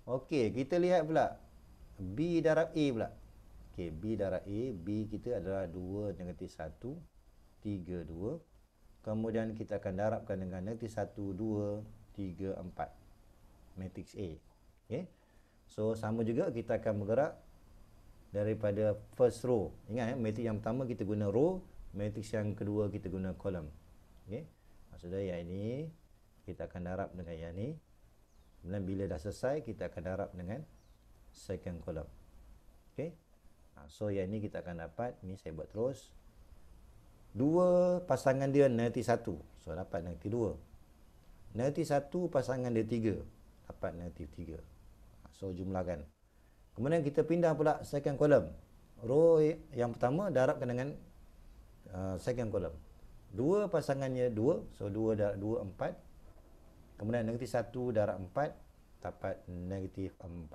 Okey, kita lihat pula B darab A pula Okey, B darab A B kita adalah 2 negatif 1 3, 2 Kemudian kita akan darabkan dengan negatif 1, 2, 3, 4 Matriks A Okey So, sama juga kita akan bergerak Daripada first row Ingat ya, matrix yang pertama kita guna row matrix yang kedua kita guna column Okay, Maksudnya yang ini Kita akan darab dengan yang ini Kemudian bila dah selesai kita akan darab dengan second column. Okey. Ha, so yang ini kita akan dapat ni saya buat terus. Dua pasangan dia negatif satu. So dapat negatif dua. Negatif satu pasangan dia tiga. Dapat negatif tiga. Ha, so jumlahkan. Kemudian kita pindah pula second column. Row yang pertama darabkan dengan uh, second column. Dua pasangannya dua. So dua dah dua empat. Kemudian negatif 1 darab 4 dapat negatif 4.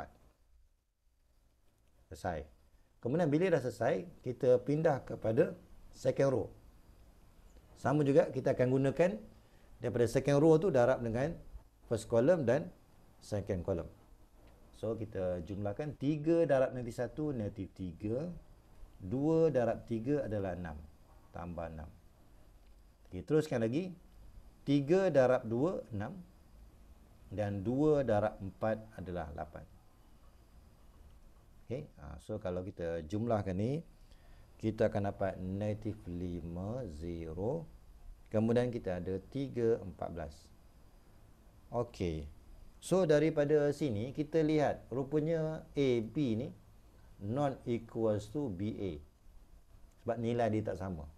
Selesai. Kemudian bila dah selesai, kita pindah kepada second row. Sama juga kita akan gunakan daripada second row tu darab dengan first column dan second column. So kita jumlahkan 3 darab negatif 1 negatif 3. 2 darab 3 adalah 6. Tambah 6. Kita teruskan lagi. 3 darab 2, 6 dan 2 darab 4 adalah 8 okay. ha, so kalau kita jumlahkan ni kita akan dapat negatif 5, 0 kemudian kita ada 3, 14 ok so daripada sini kita lihat rupanya AB ni non equals to BA sebab nilai dia tak sama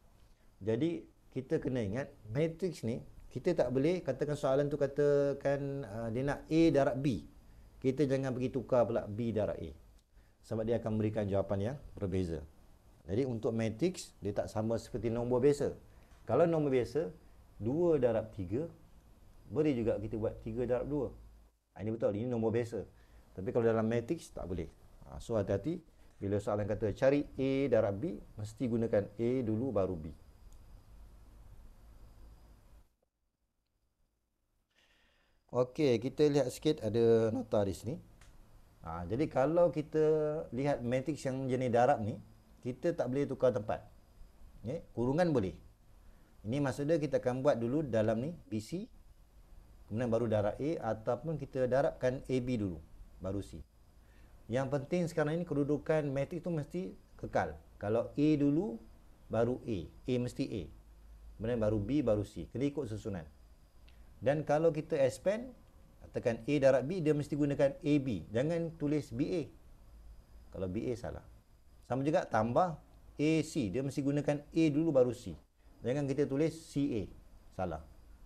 jadi kita kena ingat matrix ni kita tak boleh katakan soalan tu katakan uh, dia nak A darab B. Kita jangan pergi tukar pula B darab A. Sebab dia akan memberikan jawapan yang berbeza. Jadi untuk matrix, dia tak sama seperti nombor biasa. Kalau nombor biasa, 2 darab 3, boleh juga kita buat 3 darab 2. Ah, ini betul, ini nombor biasa. Tapi kalau dalam matrix, tak boleh. Ah, so hati-hati, bila soalan kata cari A darab B, mesti gunakan A dulu baru B. Okey, kita lihat sikit ada nota di sini. Ha, jadi kalau kita lihat matrix yang jenis darab ni, kita tak boleh tukar tempat. Okay. Kurungan boleh. Ini maksudnya kita akan buat dulu dalam ni BC. Kemudian baru darab A ataupun kita darabkan AB dulu. Baru C. Yang penting sekarang ini kedudukan matrix tu mesti kekal. Kalau A dulu, baru A. A mesti A. Kemudian baru B, baru C. Kena ikut susunan. Dan kalau kita expand tekan A darab B Dia mesti gunakan AB Jangan tulis BA Kalau BA salah Sama juga tambah AC Dia mesti gunakan A dulu baru C Jangan kita tulis CA Salah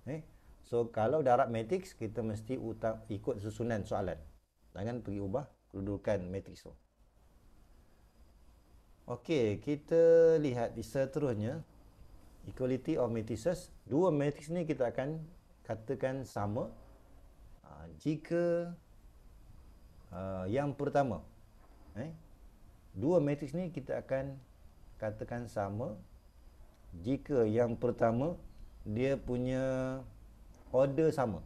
eh? So kalau darab matrix Kita mesti utang, ikut susunan soalan Jangan pergi ubah kedudukan matrix tu Okey, kita lihat di seterusnya equality of matrices. Dua matrix ni kita akan katakan sama ah, jika ah, yang pertama eh, dua matriks ni kita akan katakan sama jika yang pertama dia punya order sama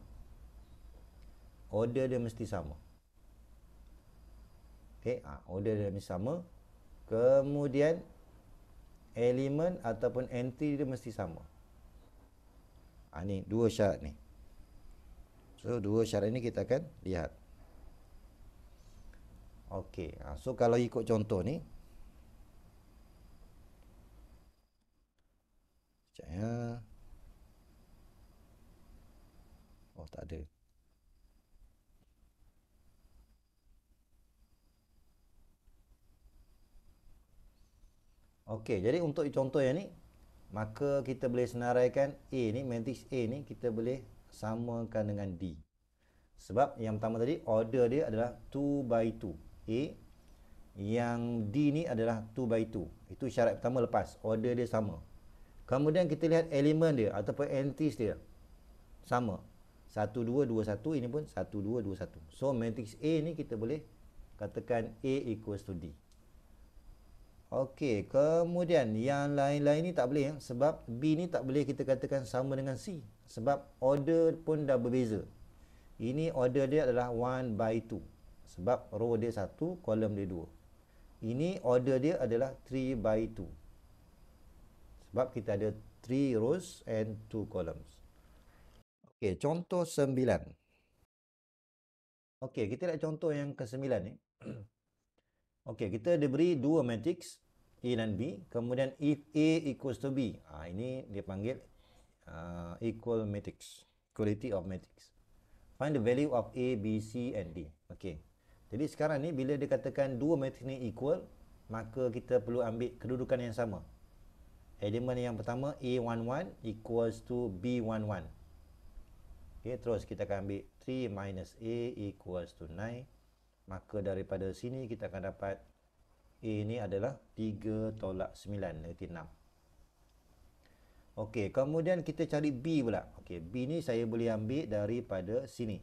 order dia mesti sama okay, ha, order dia mesti sama kemudian elemen ataupun entry dia mesti sama Ha, ah, ini dua syarat ni. So dua syarat ini kita akan lihat. Okey. Ha, so kalau ikut contoh ni. Sekejap ya. Oh tak ada. Okey, jadi untuk contoh yang ni, maka kita boleh senaraikan A ni, matrix A ni kita boleh samakan dengan D. Sebab yang pertama tadi order dia adalah 2 by 2. A yang D ni adalah 2 by 2. Itu syarat pertama lepas. Order dia sama. Kemudian kita lihat elemen dia ataupun entries dia. Sama. 1, 2, 2, 1. Ini pun 1, 2, 2, 1. So matrix A ni kita boleh katakan A equals to D. Okey, kemudian yang lain-lain ni tak boleh sebab B ni tak boleh kita katakan sama dengan C sebab order pun dah berbeza. Ini order dia adalah 1 by 2 sebab row dia 1, kolom dia 2. Ini order dia adalah 3 by 2. Sebab kita ada 3 rows and 2 columns. Okey, contoh 9. Okey, kita nak contoh yang ke-9 ni. Okey, kita diberi dua matrix A dan B. Kemudian if A equals to B. Ha, ini dia panggil uh, equal matrix. Equality of matrix. Find the value of A, B, C and D. Okay, Jadi sekarang ni bila dia katakan dua matrix ni equal. Maka kita perlu ambil kedudukan yang sama. Elemen yang pertama A11 equals to B11. Okay, terus kita akan ambil 3 minus A equals to 9. Maka daripada sini kita akan dapat A ni adalah 3 tolak 9 negatif 6 Okey, kemudian kita cari B pula Okey, B ni saya boleh ambil daripada sini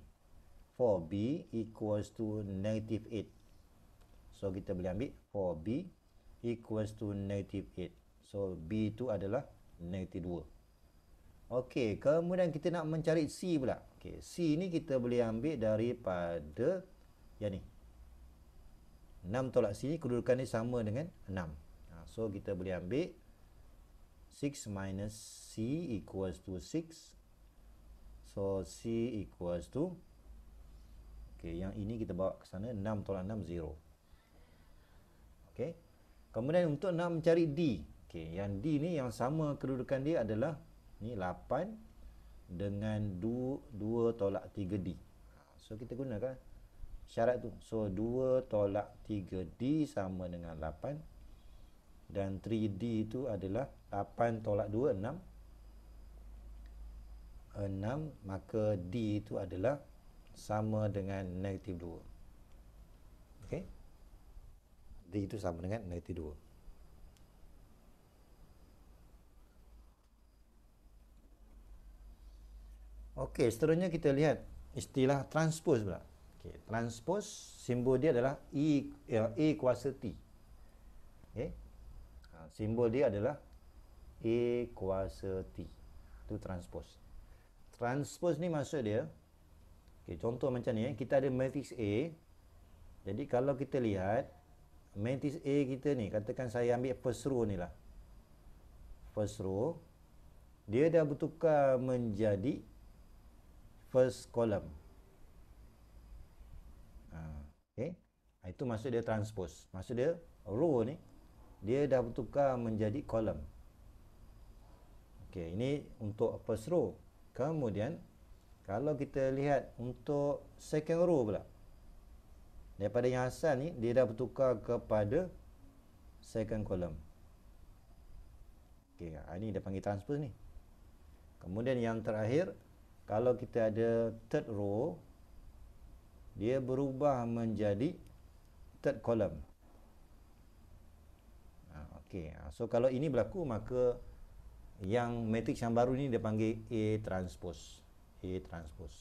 4B equals to negative 8 So kita boleh ambil 4B equals to negative 8 So B tu adalah negatif 2 Okey, kemudian kita nak mencari C pula Okey, C ni kita boleh ambil daripada yang ni 6 tolak sini kedudukan ni sama dengan 6 ha, so kita boleh ambil 6 minus C equals to 6 so C equals to ok yang ini kita bawa ke sana 6 tolak 6 0 ok kemudian untuk nak mencari D ok yang D ni yang sama kedudukan dia adalah ni 8 dengan 2, 2 tolak 3D ha, so kita gunakan syarat tu. So 2 tolak 3D sama dengan 8 dan 3D itu adalah 8 tolak 2 6 6 maka D itu adalah sama dengan negatif 2. Okey. D itu sama dengan negatif 2. Okey, seterusnya kita lihat istilah transpose pula. Okay. Transpose simbol dia adalah E, eh, e kuasa T. Okay. Ha, simbol dia adalah E kuasa T. Itu transpose. Transpose ni maksud dia, okay, contoh macam ni, eh, kita ada matrix A. Jadi kalau kita lihat, matrix A kita ni, katakan saya ambil first row ni lah. First row. Dia dah bertukar menjadi first column. Ha, itu maksud dia transpose. Maksud dia row ni dia dah bertukar menjadi kolom. Okey, ini untuk first row. Kemudian kalau kita lihat untuk second row pula. Daripada yang asal ni dia dah bertukar kepada second kolom. Okey, ha, ini dia panggil transpose ni. Kemudian yang terakhir kalau kita ada third row dia berubah menjadi third column. Ha, okey, ha, so kalau ini berlaku maka yang matrix yang baru ni dia panggil A transpose. A transpose.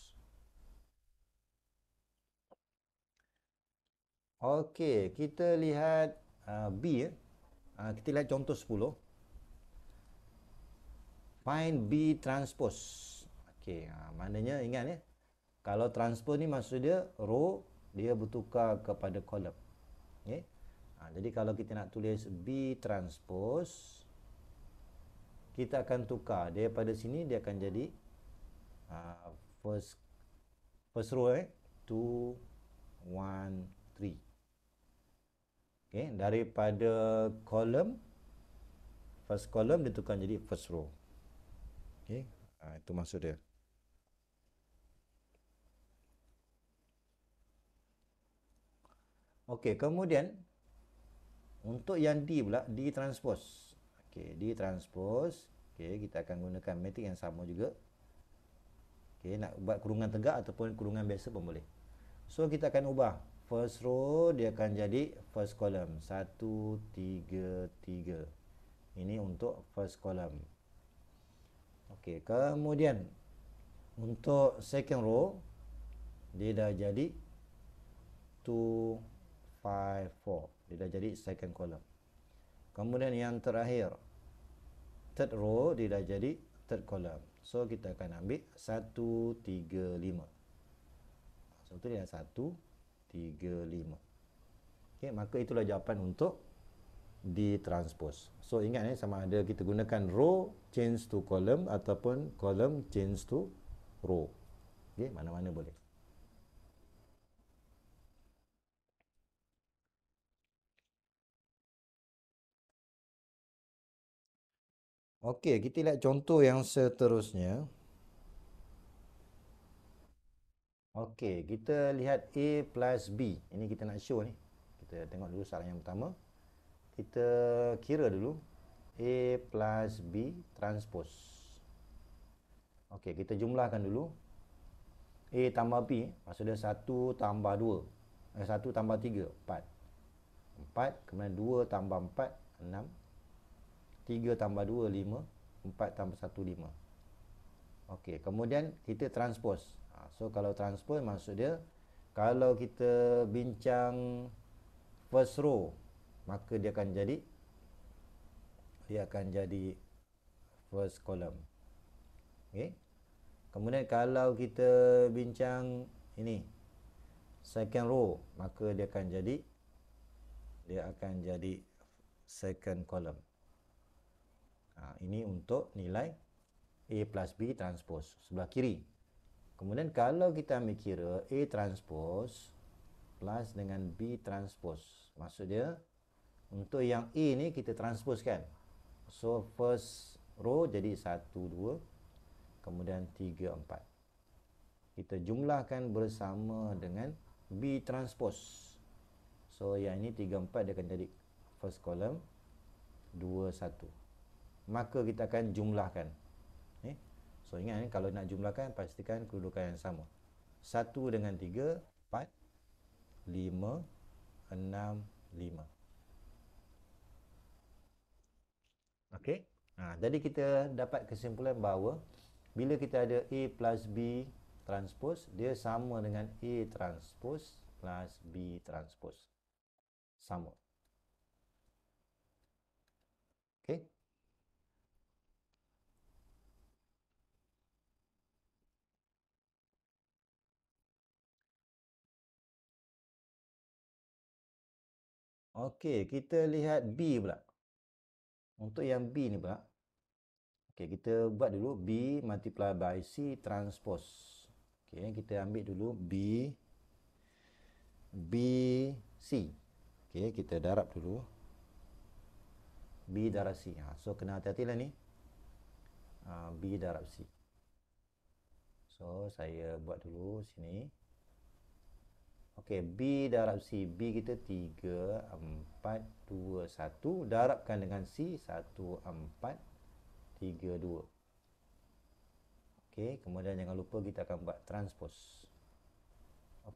Okey, kita lihat uh, B ya. Eh. Uh, kita lihat contoh 10. Find B transpose. Okey, uh, maknanya ingat ya. Eh. Kalau transpose ni maksud dia row dia bertukar kepada column okay. ha, jadi kalau kita nak tulis B transpose kita akan tukar pada sini dia akan jadi ha, first first row 2 eh. 1 3 okay. daripada kolom first kolom ditukar jadi first row okay. ha, itu maksud dia Okey, kemudian untuk yang D pula D transpose. Okey, D transpose. Okey, kita akan gunakan matrik yang sama juga. Okey, nak buat kurungan tegak ataupun kurungan biasa pun boleh. So kita akan ubah first row dia akan jadi first column satu tiga tiga. Ini untuk first column. Okey, kemudian untuk second row dia dah jadi 2 5, 4 Dia dah jadi second column Kemudian yang terakhir Third row dia dah jadi third column So kita akan ambil 1, 3, 5 So tu dia 1, 3, 5 Okay, maka itulah jawapan untuk transpose. So ingat ni eh, sama ada kita gunakan row change to column ataupun column change to row. Okay, mana-mana boleh. Okey, kita lihat contoh yang seterusnya. Okey, kita lihat A plus B. Ini kita nak show ni. Kita tengok dulu soalan yang pertama. Kita kira dulu. A plus B transpose. Okey, kita jumlahkan dulu. A tambah B. Maksud dia 1 tambah 2. Eh, 1 tambah 3, 4. 4, kemudian 2 tambah 4, 6. 3 tambah 2, 5 4 tambah 1, 5 Okey, kemudian kita transpose ha, so kalau transpose maksud dia kalau kita bincang first row maka dia akan jadi dia akan jadi first column Okey, kemudian kalau kita bincang ini second row maka dia akan jadi dia akan jadi second column Ha, ini untuk nilai A plus B transpose sebelah kiri. Kemudian kalau kita ambil kira A transpose plus dengan B transpose. Maksud dia untuk yang A ni kita transpose kan. So first row jadi 1, 2. Kemudian 3, 4. Kita jumlahkan bersama dengan B transpose. So yang ini 3, 4 dia akan jadi first column 2, 1 maka kita akan jumlahkan. Eh? So ingat ni, kalau nak jumlahkan, pastikan kedudukan yang sama. 1 dengan 3, 4, 5, 6, 5. Okey. Ha, jadi kita dapat kesimpulan bahawa bila kita ada A plus B transpose, dia sama dengan A transpose plus B transpose. Sama. Okey, kita lihat B pula. Untuk yang B ni pula. Okey, kita buat dulu B multiply by C transpose. Okey, kita ambil dulu B B C. Okey, kita darab dulu. B darab C. Ha, so kena hati-hatilah hati ni. Ha, B darab C. So saya buat dulu sini. Okey, B darab C. B kita 3, 4, 2, 1. Darabkan dengan C. 1, 4, 3, 2. Okey, kemudian jangan lupa kita akan buat transpose.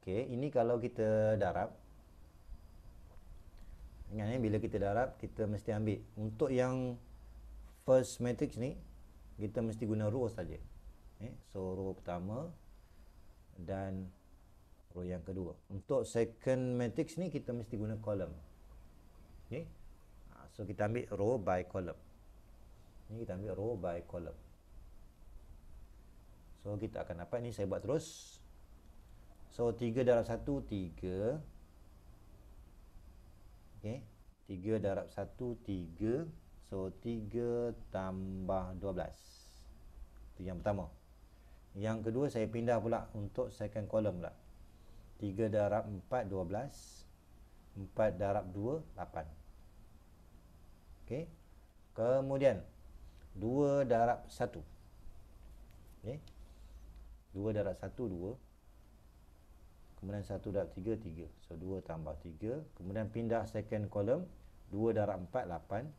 Okey, ini kalau kita darab. Ingat ni, bila kita darab, kita mesti ambil. Untuk yang first matrix ni, kita mesti guna rule saja. Okay, eh, so, rule pertama. Dan row yang kedua untuk second matrix ni kita mesti guna column okay? Ha, so kita ambil row by column Ini kita ambil row by column so kita akan dapat ni saya buat terus so 3 darab 1 3 Okay, 3 darab 1 3 so 3 tambah 12 Itu yang pertama yang kedua saya pindah pula untuk second column lah. 3 darab 4 12 4 darab 2 8 okey kemudian 2 darab 1 okey 2 darab 1 2 kemudian 1 darab 3 3 so 2 tambah 3 kemudian pindah second column 2 darab 4 8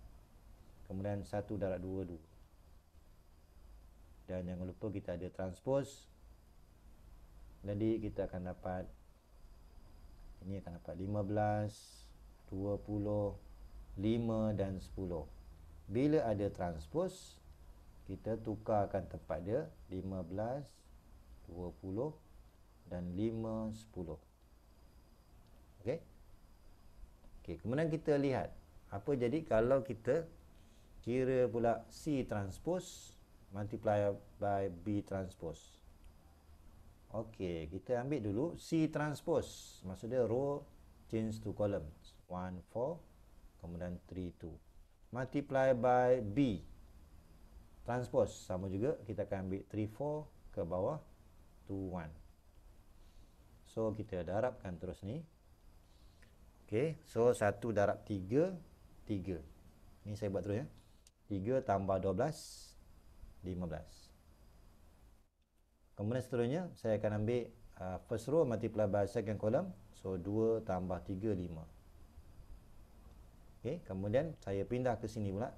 kemudian 1 darab 2 2 dan jangan lupa kita ada transpose jadi kita akan dapat ini akan dapat 15, 20, 5 dan 10. Bila ada transpose, kita tukarkan tempat dia 15, 20 dan 5, 10. Okey. Okay. kemudian kita lihat apa jadi kalau kita kira pula C transpose multiply by B transpose. Okey, kita ambil dulu C transpose. Maksud dia row change to columns. 1, 4, kemudian 3, 2. Multiply by B. Transpose. Sama juga, kita akan ambil 3, 4 ke bawah. 2, 1. So, kita darabkan terus ni. Okey, so 1 darab 3, 3. Ini saya buat terus ya. 3 tambah 12, 15. Kemudian seterusnya saya akan ambil uh, first row multiply by second column. So 2 tambah 3, 5. Okay. Kemudian saya pindah ke sini pula.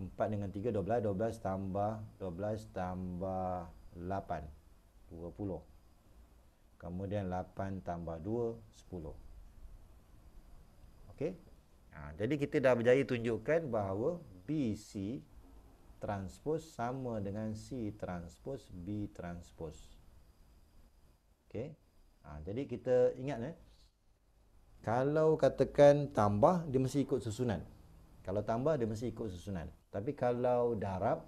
4 dengan 3, 12. 12 tambah 12 tambah 8. 20. Kemudian 8 tambah 2, 10. Okay. Ha, jadi kita dah berjaya tunjukkan bahawa BC transpose sama dengan C transpose B transpose. Okey. Ha, jadi kita ingat eh. Kalau katakan tambah, dia mesti ikut susunan. Kalau tambah, dia mesti ikut susunan. Tapi kalau darab,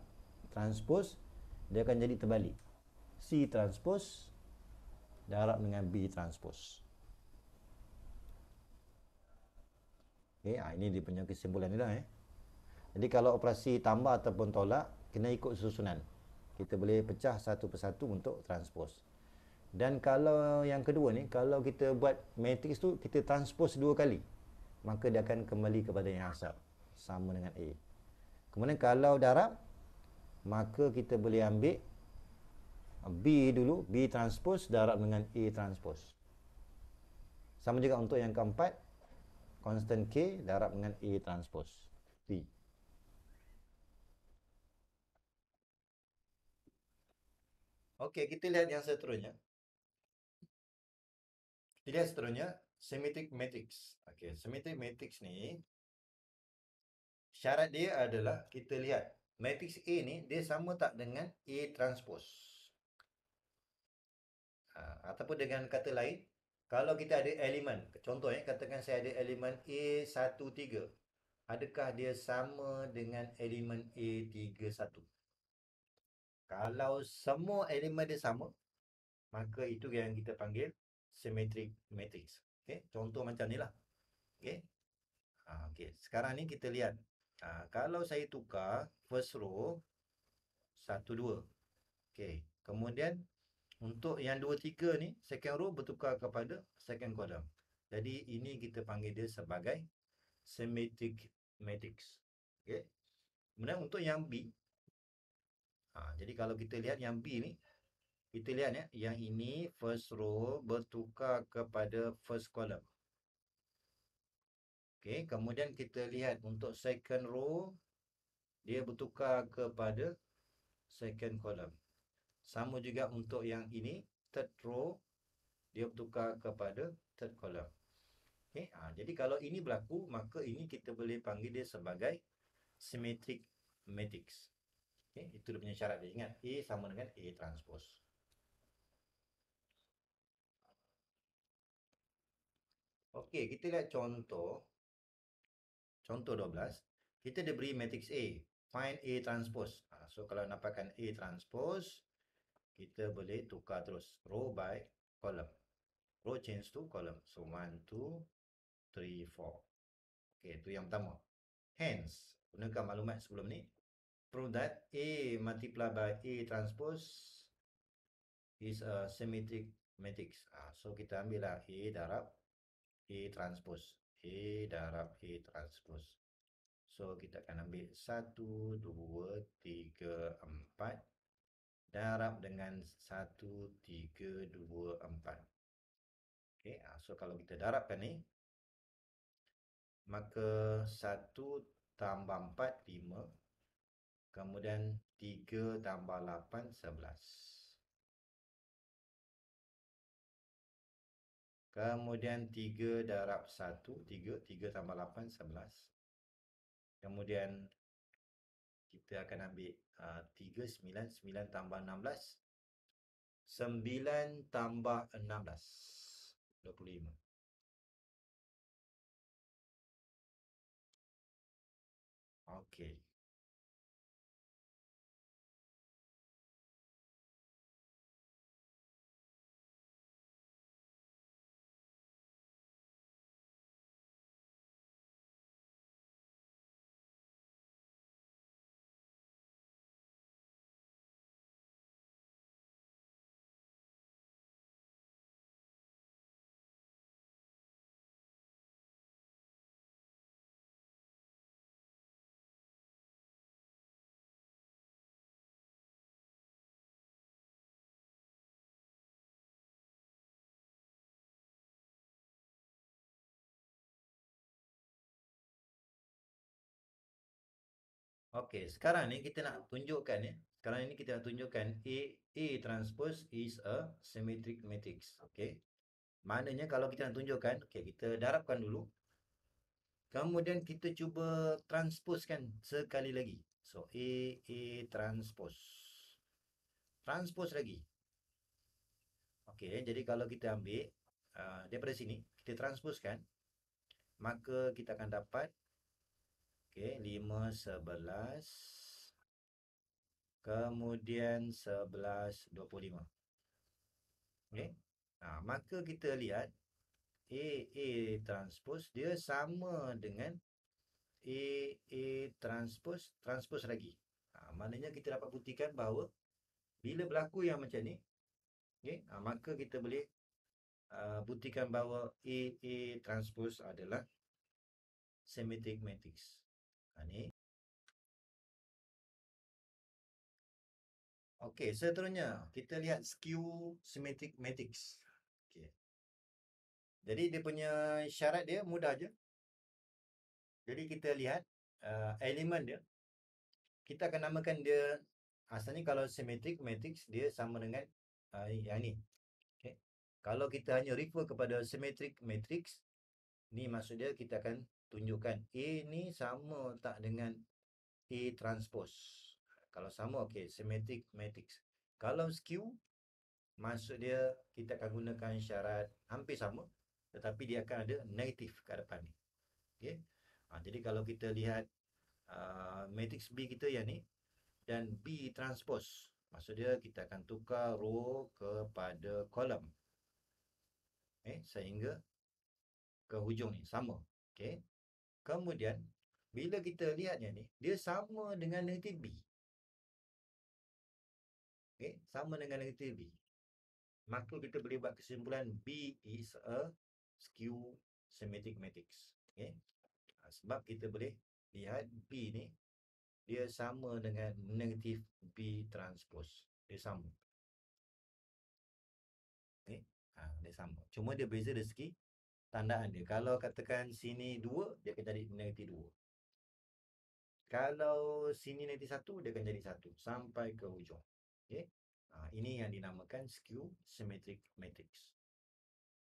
transpose, dia akan jadi terbalik. C transpose, darab dengan B transpose. Okay, ha, ini dia punya kesimpulan ni lah eh. Jadi kalau operasi tambah ataupun tolak kena ikut susunan. Kita boleh pecah satu persatu untuk transpose. Dan kalau yang kedua ni kalau kita buat matrix tu kita transpose dua kali maka dia akan kembali kepada yang asal sama dengan A. Kemudian kalau darab maka kita boleh ambil B dulu B transpose darab dengan A transpose. Sama juga untuk yang keempat constant K darab dengan A transpose. B. Okey, kita lihat yang seterusnya. Kita lihat seterusnya, semitic matrix. Okey, semitic matrix ni, syarat dia adalah, kita lihat, matrix A ni, dia sama tak dengan A transpose. Ha, ataupun dengan kata lain, kalau kita ada elemen, contohnya, eh, katakan saya ada elemen A1, 3. Adakah dia sama dengan elemen A3, 1? Kalau semua elemen dia sama, maka itu yang kita panggil symmetric matrix. Okay? Contoh macam ni lah. Okay? Ha, okay. Sekarang ni kita lihat. Ha, kalau saya tukar first row, 1, 2. Okay. Kemudian, untuk yang 2, 3 ni, second row bertukar kepada second column. Jadi, ini kita panggil dia sebagai symmetric matrix. Okay. Kemudian, untuk yang B, Ha, jadi kalau kita lihat yang B ni, kita lihat ya, yang ini first row bertukar kepada first column. Okay, kemudian kita lihat untuk second row, dia bertukar kepada second column. Sama juga untuk yang ini, third row, dia bertukar kepada third column. Okay, ha, jadi kalau ini berlaku, maka ini kita boleh panggil dia sebagai symmetric matrix. Okay, itu dia punya syarat dia. Ingat, A sama dengan A transpose. Okey, kita lihat contoh. Contoh 12. Kita diberi matrix A. Find A transpose. Ha, so, kalau nampakkan A transpose, kita boleh tukar terus. Row by column. Row change to column. So, 1, 2, 3, 4. Okey, itu yang pertama. Hence, gunakan maklumat sebelum ni prove that A multiplied by A transpose is a uh, symmetric matrix. Ah, so kita ambil lah A darab A transpose. A darab A transpose. So kita akan ambil 1, 2, 3, 4 darab dengan 1, 3, 2, 4. Okay, so kalau kita darabkan ni, maka 1 tambah 4, 5. Kemudian 3 tambah 8, 11. Kemudian 3 darab 1, 3. 3 tambah 8, 11. Kemudian kita akan ambil uh, 3, 9. 9 tambah 16. 9 tambah 16. 25. 25. Okey, sekarang ni kita nak tunjukkan ya. Sekarang ni kita nak tunjukkan A A transpose is a symmetric matrix. Okey. Maknanya kalau kita nak tunjukkan, okey kita darabkan dulu. Kemudian kita cuba transpose kan sekali lagi. So A A transpose. Transpose lagi. Okey, jadi kalau kita ambil uh, daripada sini, kita transpose kan, maka kita akan dapat Okey, 5 11 kemudian 11 25. Okey. Nah, maka kita lihat A A transpose dia sama dengan A A transpose transpose lagi. Nah, maknanya kita dapat buktikan bahawa bila berlaku yang macam ni, okey, nah, maka kita boleh uh, buktikan bahawa A A transpose adalah semitic matrix. Ini, Okey, seterusnya kita lihat skew symmetric matrix. Okey. Jadi dia punya syarat dia mudah aja. Jadi kita lihat uh, eh, elemen dia kita akan namakan dia asalnya ah, kalau symmetric matrix dia sama dengan uh, yang ni. Okey. Kalau kita hanya refer kepada symmetric matrix ni maksud dia kita akan tunjukkan A ni sama tak dengan A transpose. Kalau sama, okey, symmetric matrix. Kalau skew, maksud dia kita akan gunakan syarat hampir sama tetapi dia akan ada negatif ke depan ni. Okey. Ha, jadi kalau kita lihat uh, matrix B kita yang ni dan B transpose, maksud dia kita akan tukar row kepada kolom. Eh, sehingga ke hujung ni sama. Okey. Kemudian, bila kita lihatnya ni, dia sama dengan negatif B. Okay? Sama dengan negatif B. Maka kita boleh buat kesimpulan B is a skew symmetric matrix. Okay? Ha, sebab kita boleh lihat B ni, dia sama dengan negatif B transpose. Dia sama. Okay? Ha, dia sama. Cuma dia beza dari segi tandaan dia. Kalau katakan sini 2, dia akan jadi negatif 2. Kalau sini negatif 1, dia akan jadi 1 sampai ke hujung. Okay? Ha, ah, ini yang dinamakan skew symmetric matrix.